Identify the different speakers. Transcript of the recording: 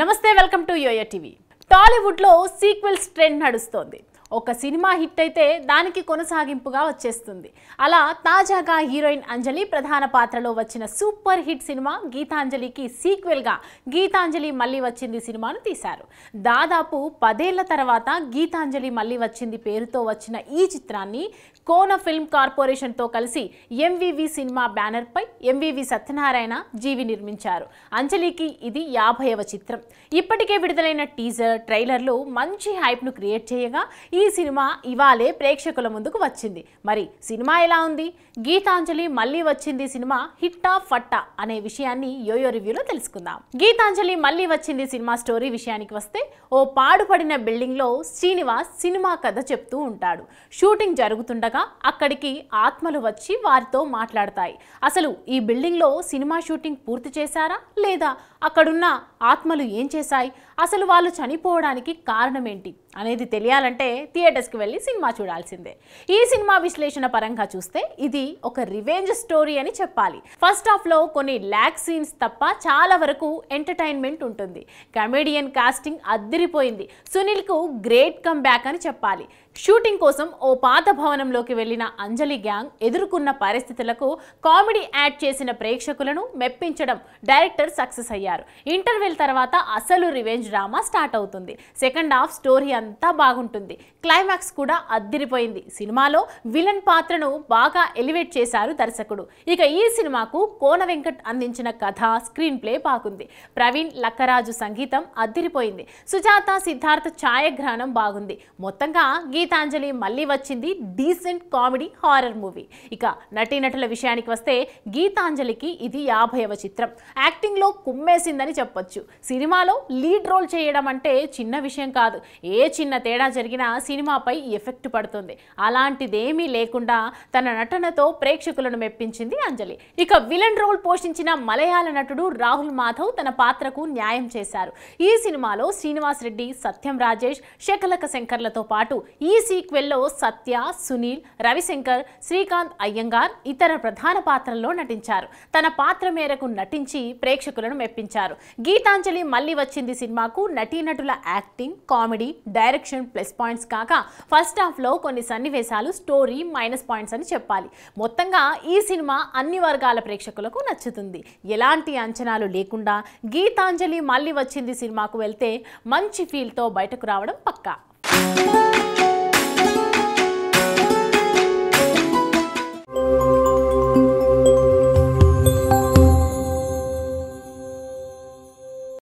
Speaker 1: నమస్తే welcome to YoYo TV టాలీవుడ్లో sequels trend నడుస్తోంది ఒక సినిమా హిట్ అయితే దానికి కొనసాగింపుగా వచ్చేస్తుంది అలా తాజాగా హీరోయిన్ అంజలి ప్రధాన పాత్రలో వచ్చిన సూపర్ హిట్ సినిమా గీతాంజలికి సీక్వెల్గా గీతాంజలి మళ్ళీ వచ్చింది సినిమాను తీశారు దాదాపు పదేళ్ల తర్వాత గీతాంజలి మళ్ళీ వచ్చింది పేరుతో వచ్చిన ఈ చిత్రాన్ని కోన ఫిల్మ్ కార్పొరేషన్తో కలిసి ఎంవివి సినిమా బ్యానర్పై ఎంవివి సత్యనారాయణ జీవి నిర్మించారు అంజలికి ఇది యాభైవ చిత్రం ఇప్పటికే విడుదలైన టీజర్ ట్రైలర్లు మంచి హైప్ను క్రియేట్ చేయగా ఈ సినిమా ఇవాళే ప్రేక్షకుల ముందుకు వచ్చింది మరి సినిమా ఎలా ఉంది గీతాంజలి మళ్ళీ వచ్చింది సినిమా హిట్టా ఫట్టా అనే విషయాన్ని యోయో రివ్యూలో తెలుసుకుందాం గీతాంజలి మళ్ళీ వచ్చింది సినిమా స్టోరీ విషయానికి వస్తే ఓ పాడుపడిన బిల్డింగ్లో శ్రీనివాస్ సినిమా కథ చెప్తూ ఉంటాడు షూటింగ్ జరుగుతుండగా అక్కడికి ఆత్మలు వచ్చి వారితో మాట్లాడతాయి అసలు ఈ బిల్డింగ్లో సినిమా షూటింగ్ పూర్తి చేశారా లేదా అక్కడున్న ఆత్మలు ఏం చేశాయి అసలు వాళ్ళు చనిపోవడానికి కారణం ఏంటి అనేది తెలియాలంటే థియేటర్స్కి వెళ్ళి సినిమా చూడాల్సిందే ఈ సినిమా విశ్లేషణ పరంగా చూస్తే ఇది ఒక రివెంజ్ స్టోరీ అని చెప్పాలి ఫస్ట్ హాఫ్లో కొన్ని ల్యాక్ సీన్స్ తప్ప చాలా వరకు ఎంటర్టైన్మెంట్ ఉంటుంది కమెడియన్ కాస్టింగ్ అద్దిరిపోయింది సునీల్కు గ్రేట్ కమ్ బ్యాక్ అని చెప్పాలి షూటింగ్ కోసం ఓ పాత భవనంలోకి వెళ్ళిన అంజలి గ్యాంగ్ ఎదుర్కొన్న పరిస్థితులకు కామెడీ యాడ్ చేసిన ప్రేక్షకులను మెప్పించడం డైరెక్టర్ సక్సెస్ అయ్యారు అయ్యారు ఇంటర్వెల్ తర్వాత అసలు రివెంజ్ డ్రామా స్టార్ట్ అవుతుంది సెకండ్ హాఫ్ స్టోరీ అంతా బాగుంటుంది క్లైమాక్స్ కూడా అద్దిరిపోయింది సినిమాలో విలన్ పాత్రను బాగా ఎలివేట్ చేశారు దర్శకుడు ఇక ఈ సినిమాకు కోన వెంకట్ అందించిన కథ స్క్రీన్ ప్లే బాగుంది ప్రవీణ్ లక్కరాజు సంగీతం అద్దిరిపోయింది సుజాత సిద్ధార్థ ఛాయాగ్రహణం బాగుంది మొత్తంగా గీతాంజలి మళ్ళీ వచ్చింది డీసెంట్ కామెడీ హారర్ మూవీ ఇక నటీనటుల విషయానికి వస్తే గీతాంజలికి ఇది యాభైవ చిత్రం యాక్టింగ్లో కుమ్మే చేసిందని చెప్పొచ్చు సినిమాలో లీడ్ రోల్ చేయడం అంటే చిన్న విషయం కాదు ఏ చిన్న తేడా జరిగినా సినిమాపై ఎఫెక్ట్ పడుతుంది అలాంటిదేమీ లేకుండా తన నటనతో ప్రేక్షకులను మెప్పించింది అంజలి ఇక విలన్ రోల్ పోషించిన మలయాళ నటుడు రాహుల్ మాధవ్ తన పాత్రకు న్యాయం చేశారు ఈ సినిమాలో శ్రీనివాస్ రెడ్డి సత్యం రాజేష్ శకలక శంకర్లతో పాటు ఈ సీక్వెల్లో సత్య సునీల్ రవిశంకర్ శ్రీకాంత్ అయ్యంగార్ ఇతర ప్రధాన పాత్రల్లో నటించారు తన పాత్ర మేరకు నటించి ప్రేక్షకులను మెప్పించారు నటించారు గీతాంజలి మళ్ళీ వచ్చింది సినిమాకు నటీనటుల acting comedy direction plus points కాక ఫస్ట్ హాఫ్లో కొన్ని సన్నివేశాలు స్టోరీ మైనస్ పాయింట్స్ అని చెప్పాలి మొత్తంగా ఈ సినిమా అన్ని వర్గాల ప్రేక్షకులకు నచ్చుతుంది ఎలాంటి అంచనాలు లేకుండా గీతాంజలి మళ్ళీ వచ్చింది సినిమాకు వెళ్తే మంచి ఫీల్తో బయటకు రావడం పక్కా